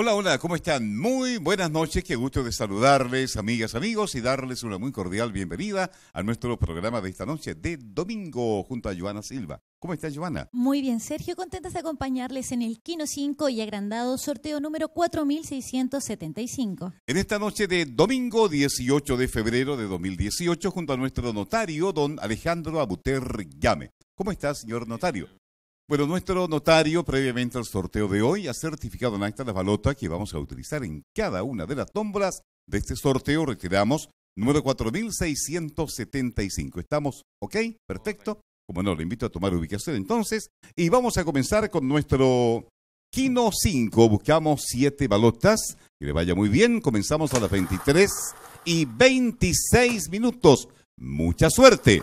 Hola, hola, ¿cómo están? Muy buenas noches, qué gusto de saludarles, amigas, amigos, y darles una muy cordial bienvenida a nuestro programa de esta noche de domingo junto a Joana Silva. ¿Cómo estás, Joana? Muy bien, Sergio. Contentas de acompañarles en el Kino 5 y agrandado sorteo número 4675. En esta noche de domingo 18 de febrero de 2018, junto a nuestro notario, don Alejandro Abuter game ¿Cómo estás, señor notario? Bueno, nuestro notario, previamente al sorteo de hoy, ha certificado en acta la balota que vamos a utilizar en cada una de las tómbolas de este sorteo. Retiramos número 4675. ¿Estamos ok? Perfecto. Como no, le invito a tomar ubicación entonces. Y vamos a comenzar con nuestro Kino 5. Buscamos siete balotas. Que le vaya muy bien. Comenzamos a las 23 y 26 minutos. Mucha suerte.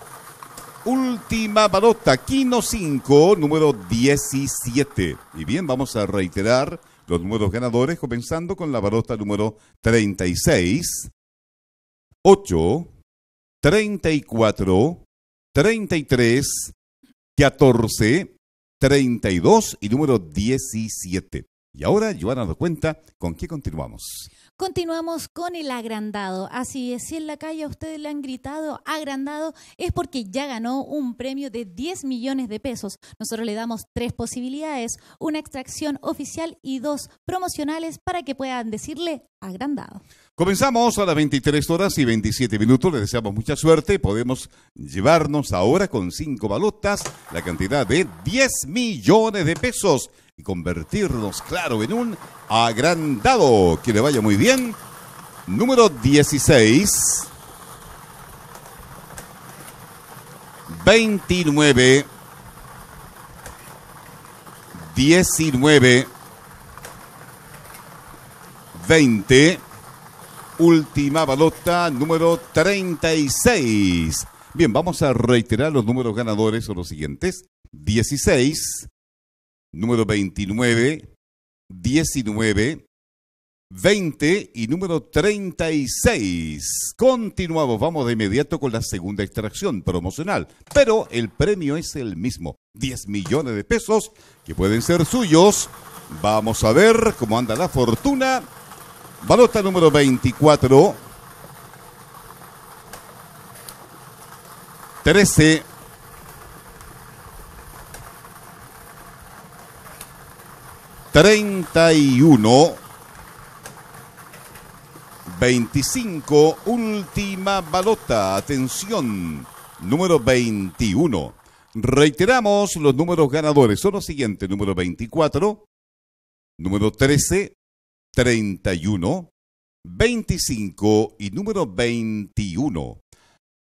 última balota, kino 5, número 17. Y bien, vamos a reiterar los números ganadores, comenzando con la balota número 36, 8, 34, 33, 14, 32 y número 17. Y ahora, Joana nos cuenta con qué continuamos. Continuamos con el agrandado. Así es, si en la calle a ustedes le han gritado agrandado, es porque ya ganó un premio de 10 millones de pesos. Nosotros le damos tres posibilidades, una extracción oficial y dos promocionales para que puedan decirle agrandado. Comenzamos a las 23 horas y 27 minutos. Les deseamos mucha suerte. Podemos llevarnos ahora con cinco balotas la cantidad de 10 millones de pesos y convertirnos, claro, en un agrandado. Que le vaya muy bien. Número 16. 29. 19. 20 última balota número 36. Bien, vamos a reiterar los números ganadores son los siguientes. 16, número 29, 19, 20 y número 36. Continuamos, vamos de inmediato con la segunda extracción promocional, pero el premio es el mismo, 10 millones de pesos que pueden ser suyos. Vamos a ver cómo anda la fortuna Balota número 24. 13. 31 25 Última balota. Atención. Número 21. Reiteramos los números ganadores. Son los siguientes. Número 24. Número 13. 31, 25 y número 21.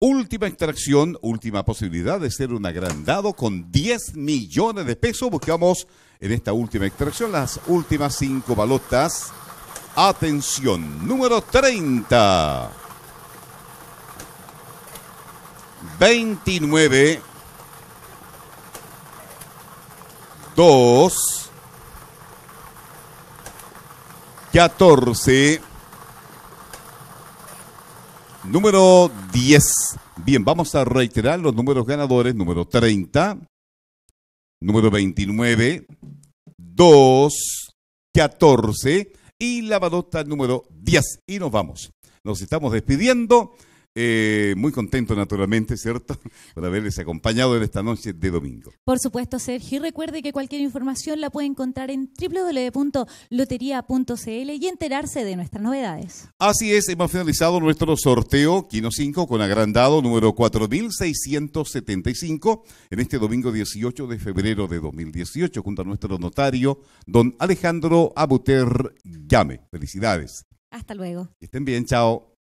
Última extracción, última posibilidad de ser un agrandado con 10 millones de pesos. Buscamos en esta última extracción las últimas 5 balotas. Atención, número 30. 29. 2. 14. Número 10. Bien, vamos a reiterar los números ganadores. Número 30, número 29, 2, 14 y la balota número 10. Y nos vamos. Nos estamos despidiendo. Eh, muy contento, naturalmente, ¿cierto? Por haberles acompañado en esta noche de domingo. Por supuesto, Sergio. recuerde que cualquier información la puede encontrar en www.lotería.cl y enterarse de nuestras novedades. Así es, hemos finalizado nuestro sorteo Kino 5 con agrandado número 4675 en este domingo 18 de febrero de 2018, junto a nuestro notario, don Alejandro Abuter Llame. Felicidades. Hasta luego. Estén bien, chao.